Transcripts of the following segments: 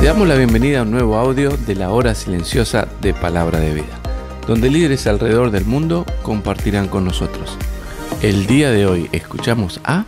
Te damos la bienvenida a un nuevo audio de la hora silenciosa de Palabra de Vida, donde líderes alrededor del mundo compartirán con nosotros. El día de hoy escuchamos a...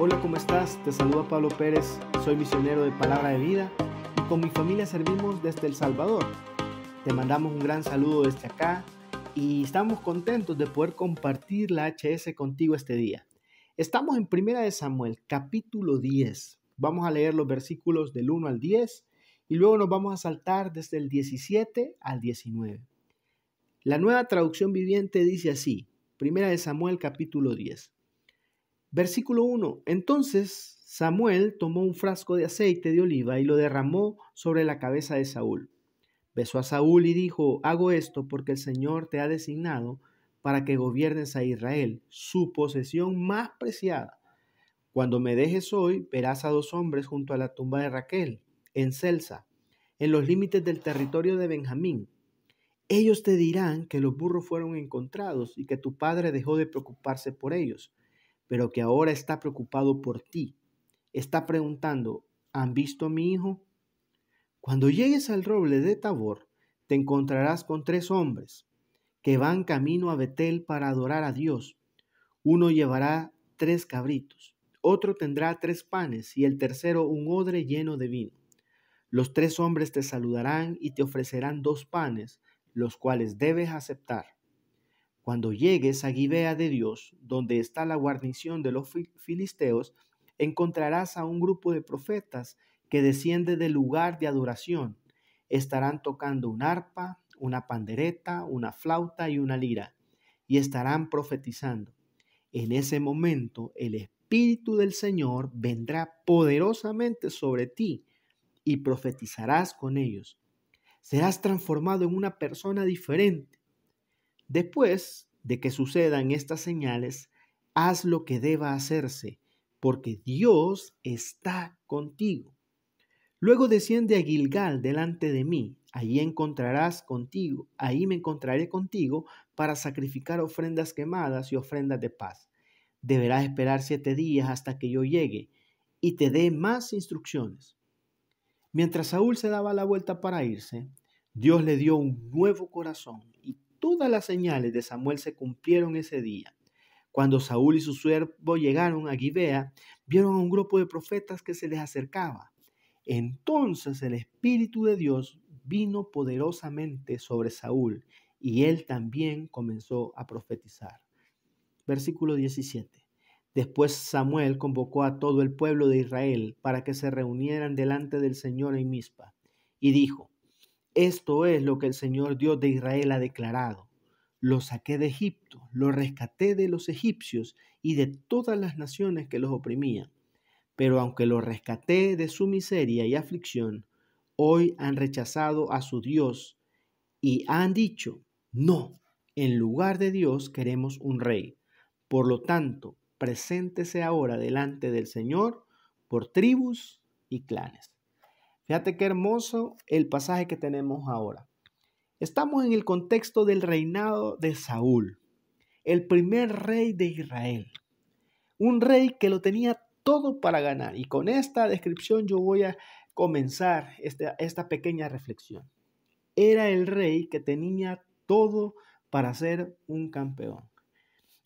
Hola, ¿cómo estás? Te saluda Pablo Pérez, soy misionero de Palabra de Vida y con mi familia servimos desde El Salvador. Te mandamos un gran saludo desde acá y estamos contentos de poder compartir la HS contigo este día. Estamos en Primera de Samuel, capítulo 10, Vamos a leer los versículos del 1 al 10 y luego nos vamos a saltar desde el 17 al 19. La nueva traducción viviente dice así, Primera de Samuel capítulo 10. Versículo 1. Entonces Samuel tomó un frasco de aceite de oliva y lo derramó sobre la cabeza de Saúl. Besó a Saúl y dijo, hago esto porque el Señor te ha designado para que gobiernes a Israel, su posesión más preciada. Cuando me dejes hoy, verás a dos hombres junto a la tumba de Raquel, en Celsa, en los límites del territorio de Benjamín. Ellos te dirán que los burros fueron encontrados y que tu padre dejó de preocuparse por ellos, pero que ahora está preocupado por ti. Está preguntando, ¿han visto a mi hijo? Cuando llegues al roble de Tabor, te encontrarás con tres hombres que van camino a Betel para adorar a Dios. Uno llevará tres cabritos, otro tendrá tres panes y el tercero un odre lleno de vino. Los tres hombres te saludarán y te ofrecerán dos panes, los cuales debes aceptar. Cuando llegues a Gibea de Dios, donde está la guarnición de los filisteos, encontrarás a un grupo de profetas que desciende del lugar de adoración. Estarán tocando un arpa, una pandereta, una flauta y una lira, y estarán profetizando. En ese momento el Espíritu Espíritu del Señor vendrá poderosamente sobre ti y profetizarás con ellos. Serás transformado en una persona diferente. Después de que sucedan estas señales, haz lo que deba hacerse, porque Dios está contigo. Luego desciende a Gilgal delante de mí, allí encontrarás contigo, ahí me encontraré contigo para sacrificar ofrendas quemadas y ofrendas de paz. Deberás esperar siete días hasta que yo llegue y te dé más instrucciones. Mientras Saúl se daba la vuelta para irse, Dios le dio un nuevo corazón y todas las señales de Samuel se cumplieron ese día. Cuando Saúl y su siervo llegaron a Gibea, vieron a un grupo de profetas que se les acercaba. Entonces el Espíritu de Dios vino poderosamente sobre Saúl y él también comenzó a profetizar. Versículo 17. Después Samuel convocó a todo el pueblo de Israel para que se reunieran delante del Señor en mispa y dijo, Esto es lo que el Señor Dios de Israel ha declarado. Lo saqué de Egipto, lo rescaté de los egipcios y de todas las naciones que los oprimían. Pero aunque lo rescaté de su miseria y aflicción, hoy han rechazado a su Dios y han dicho, no, en lugar de Dios queremos un rey por lo tanto, preséntese ahora delante del Señor por tribus y clanes. Fíjate qué hermoso el pasaje que tenemos ahora. Estamos en el contexto del reinado de Saúl, el primer rey de Israel. Un rey que lo tenía todo para ganar. Y con esta descripción yo voy a comenzar esta, esta pequeña reflexión. Era el rey que tenía todo para ser un campeón.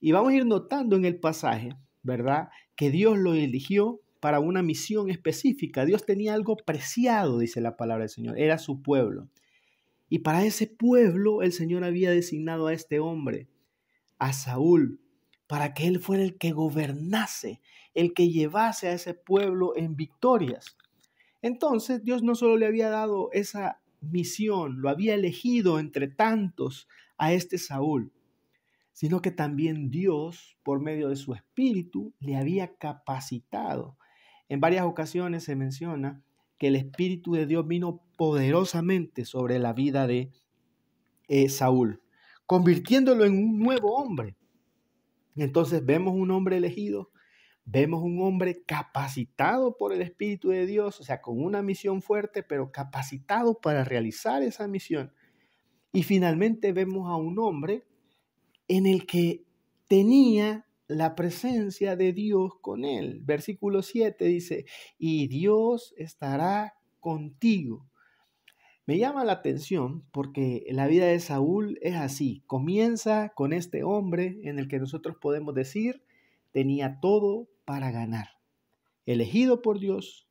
Y vamos a ir notando en el pasaje, ¿verdad? Que Dios lo eligió para una misión específica. Dios tenía algo preciado, dice la palabra del Señor. Era su pueblo. Y para ese pueblo el Señor había designado a este hombre, a Saúl, para que él fuera el que gobernase, el que llevase a ese pueblo en victorias. Entonces Dios no solo le había dado esa misión, lo había elegido entre tantos a este Saúl, sino que también Dios, por medio de su Espíritu, le había capacitado. En varias ocasiones se menciona que el Espíritu de Dios vino poderosamente sobre la vida de eh, Saúl, convirtiéndolo en un nuevo hombre. Entonces vemos un hombre elegido, vemos un hombre capacitado por el Espíritu de Dios, o sea, con una misión fuerte, pero capacitado para realizar esa misión. Y finalmente vemos a un hombre en el que tenía la presencia de Dios con él. Versículo 7 dice, y Dios estará contigo. Me llama la atención porque la vida de Saúl es así. Comienza con este hombre en el que nosotros podemos decir tenía todo para ganar. Elegido por Dios,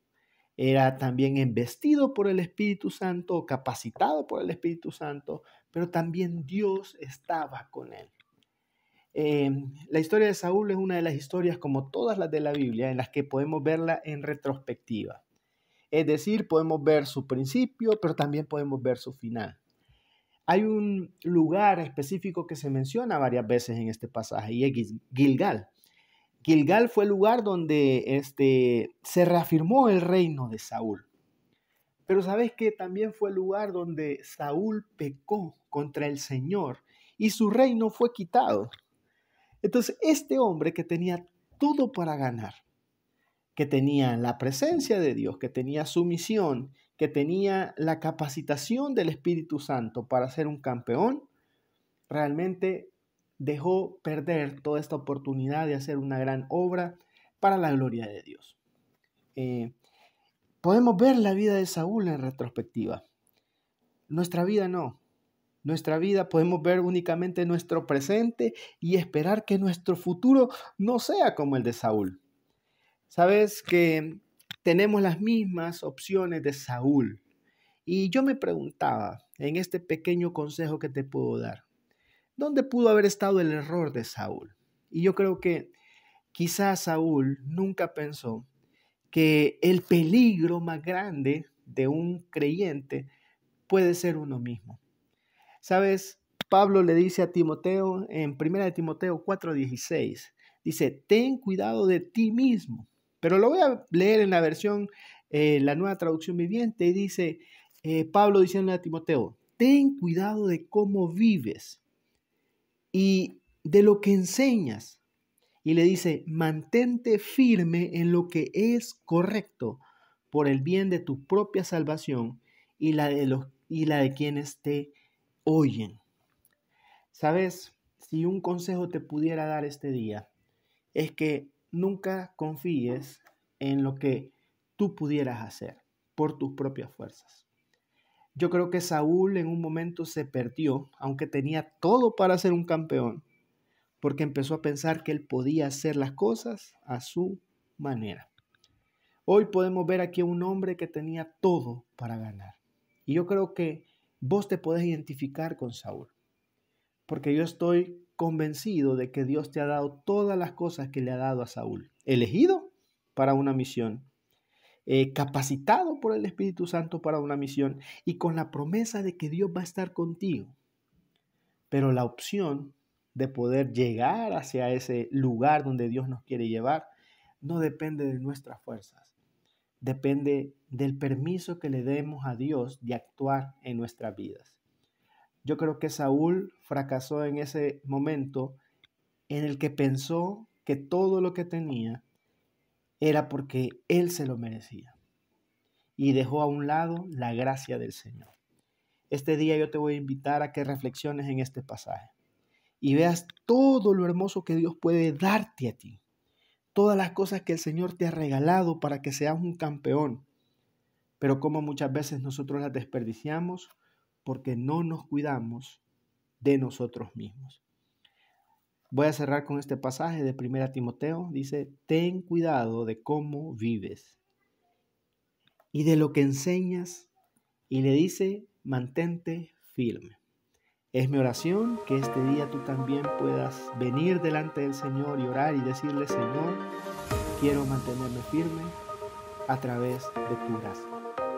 era también embestido por el Espíritu Santo, capacitado por el Espíritu Santo, pero también Dios estaba con él. Em, la historia de Saúl es una de las historias, como todas las de la Biblia, en las que podemos verla en retrospectiva. Es decir, podemos ver su principio, pero también podemos ver su final. Hay un lugar específico que se menciona varias veces en este pasaje y es Gilgal. Gilgal fue el lugar donde este, se reafirmó el reino de Saúl. Pero sabes que también fue el lugar donde Saúl pecó contra el Señor y su reino fue quitado. Entonces, este hombre que tenía todo para ganar, que tenía la presencia de Dios, que tenía su misión, que tenía la capacitación del Espíritu Santo para ser un campeón, realmente dejó perder toda esta oportunidad de hacer una gran obra para la gloria de Dios. Eh, podemos ver la vida de Saúl en retrospectiva. Nuestra vida no. Nuestra vida podemos ver únicamente nuestro presente y esperar que nuestro futuro no sea como el de Saúl. Sabes que tenemos las mismas opciones de Saúl. Y yo me preguntaba, en este pequeño consejo que te puedo dar, ¿dónde pudo haber estado el error de Saúl? Y yo creo que quizás Saúl nunca pensó que el peligro más grande de un creyente puede ser uno mismo. Sabes, Pablo le dice a Timoteo en 1 Timoteo 4:16, dice, ten cuidado de ti mismo. Pero lo voy a leer en la versión, eh, la nueva traducción viviente, y dice eh, Pablo diciendo a Timoteo, ten cuidado de cómo vives y de lo que enseñas. Y le dice, mantente firme en lo que es correcto por el bien de tu propia salvación y la de, los, y la de quienes te oyen. Sabes, si un consejo te pudiera dar este día, es que nunca confíes en lo que tú pudieras hacer por tus propias fuerzas. Yo creo que Saúl en un momento se perdió, aunque tenía todo para ser un campeón, porque empezó a pensar que él podía hacer las cosas a su manera. Hoy podemos ver aquí a un hombre que tenía todo para ganar. Y yo creo que Vos te podés identificar con Saúl, porque yo estoy convencido de que Dios te ha dado todas las cosas que le ha dado a Saúl. Elegido para una misión, eh, capacitado por el Espíritu Santo para una misión y con la promesa de que Dios va a estar contigo. Pero la opción de poder llegar hacia ese lugar donde Dios nos quiere llevar no depende de nuestras fuerzas, depende del permiso que le demos a Dios de actuar en nuestras vidas. Yo creo que Saúl fracasó en ese momento en el que pensó que todo lo que tenía era porque él se lo merecía y dejó a un lado la gracia del Señor. Este día yo te voy a invitar a que reflexiones en este pasaje y veas todo lo hermoso que Dios puede darte a ti, todas las cosas que el Señor te ha regalado para que seas un campeón, pero como muchas veces nosotros las desperdiciamos porque no nos cuidamos de nosotros mismos. Voy a cerrar con este pasaje de 1 Timoteo. Dice, ten cuidado de cómo vives y de lo que enseñas. Y le dice, mantente firme. Es mi oración que este día tú también puedas venir delante del Señor y orar y decirle, Señor, quiero mantenerme firme a través de tu gracia.